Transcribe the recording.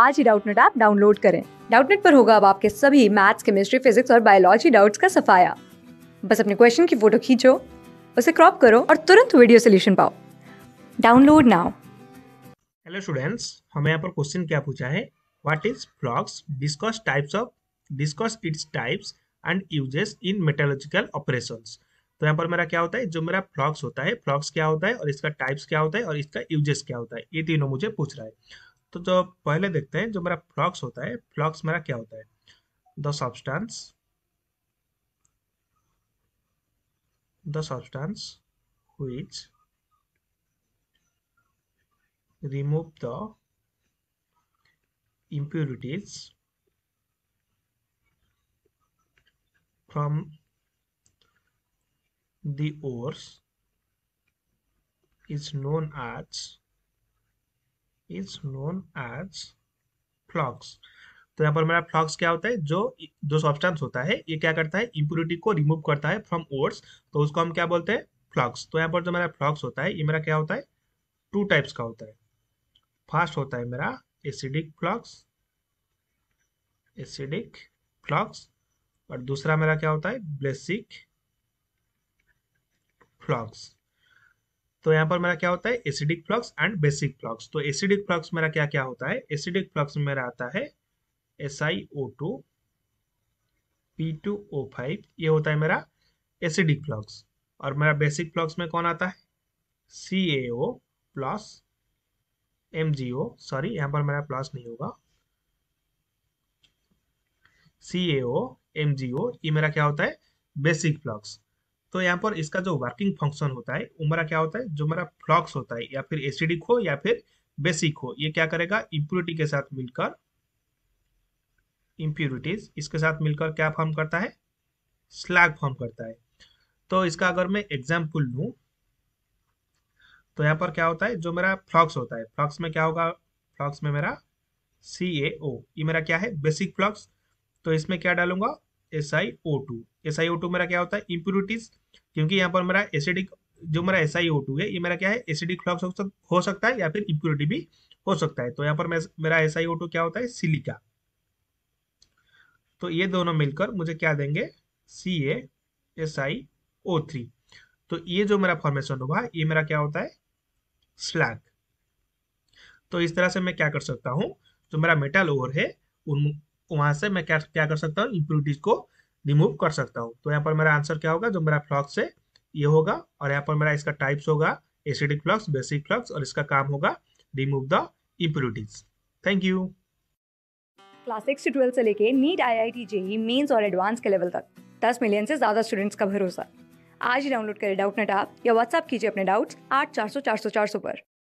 आज ही Doubtnut app download करें डाउटनेट पर होगा अब आपके सभी मैथ्स केमिस्ट्री फिजिक्स और बायोलॉजी डाउट्स का सफाया बस अपने क्वेश्चन की फोटो खींचो उसे क्रॉप करो और तुरंत वीडियो सोल्यूशन पाओ डाउनलोड नाउ हेलो स्टूडेंट्स हमें यहाँ पर क्वेश्चन क्या पूछा है what is flux discuss types of discuss its types and uses in metallurgical operations तो यहाँ पर मेरा क्या होता है जो मेरा फ्लॉक्स होता है फ्लॉक्स क्या होता है और इसका टाइप्स क्या होता है और इसका यूजेस क्या होता है ये तीनों मुझे पूछ रहा है तो जो पहले देखते हैं जो मेरा फ्लॉक्स होता है फ्लॉक्स मेरा क्या होता है the substance the substance which remove the impurities from others is known as is known as flux तो यहाँ पर मेरा फ्लॉक्स क्या होता है जो जो सब्सटेंस होता है ये क्या करता है इम्प्यूरिटी को रिमूव करता है फ्रॉम ओट्स तो उसको हम क्या बोलते हैं फ्लॉक्स तो यहाँ पर जो मेरा फ्लॉक्स होता है ये मेरा क्या होता है टू टाइप्स का होता है फर्स्ट होता है मेरा एसिडिक फ्लॉक्स एसिडिक फ्लॉक्स और दूसरा मेरा क्या होता है ब्लेसिक फ्लॉक्स तो यहाँ पर मेरा क्या होता है acidic flux and basic flux तो एसिडिक फ्लक्स मेरा क्या क्या होता है एसिडिक फ्लक्स में मेरा आता है S I O two P two O five ये होता है मेरा एसिडिक फ्लक्स और मेरा बेसिक फ्लक्स में कौन आता है C A O plus M G O sorry यहाँ पर मेरा प्लस नहीं होगा सी ए ओ एम जी ओ ये मेरा क्या होता है बेसिक फ्लक्स तो यहाँ पर इसका जो वर्किंग फंक्शन होता है उमरा क्या होता है जो हमारा फ्लॉक्स होता है या फिर एसिडिक हो या फिर बेसिक हो ये क्या करेगा इम्प्योरिटी के साथ मिलकर इम्प्योरिटीज इसके साथ मिलकर क्या फॉर्म करता है स्लैग फॉर्म करता है तो इसका अगर मैं एग्जाम्पल लू तो यहाँ पर क्या होता है जो मेरा फ्लॉक्स होता है फ्लॉक्स में क्या होगा फ्लॉक्स में मेरा सी ए ओ ये मेरा क्या है बेसिक फ्लॉक्स तो इसमें क्या डालूंगा S I O two S I O two मेरा क्या होता है इम्प्यूरिटीज क्योंकि यहाँ पर मेरा एसिडिक जो मेरा एस आई ओ टू है ये मेरा क्या है एसिडिक फ्लक्स हो सकता है या फिर इम्प्योरिटी भी हो सकता है तो यहाँ पर मेरा एस आई ओ टू क्या होता है सिलिका तो ये दोनों मिलकर मुझे क्या देंगे सी A S I O three तो ये जो मेरा फॉर्मेशन होगा ये मेरा क्या होता है स्लैग तो इस तरह से मैं क्या कर सकता हूँ जो मेरा मेटल ओवर है वहां से मैं क्या क्या कर सकता हूँ इम्प्यूरिटीज को रिमूव कर सकता हूँ तो यहाँ पर मेरा आंसर क्या होगा जो मेरा फ्लॉक्स है ये होगा और यहाँ पर मेरा इसका टाइप्स होगा एसिडिक फ्लॉक्स बेसिक फ्लॉक्स और इसका काम होगा remove the impurities thank you class six से ट्वेल्थ से लेके NEET I I T JEE mains और एडवांस के लेवल तक दस मिलियन से ज्यादा स्टूडेंट्स का भरोसा आज ही डाउनलोड करें डाउट नेट आप या व्हाट्सअप कीजिए अपने डाउट्स आठ चार सौ चार सौ चार सौ पर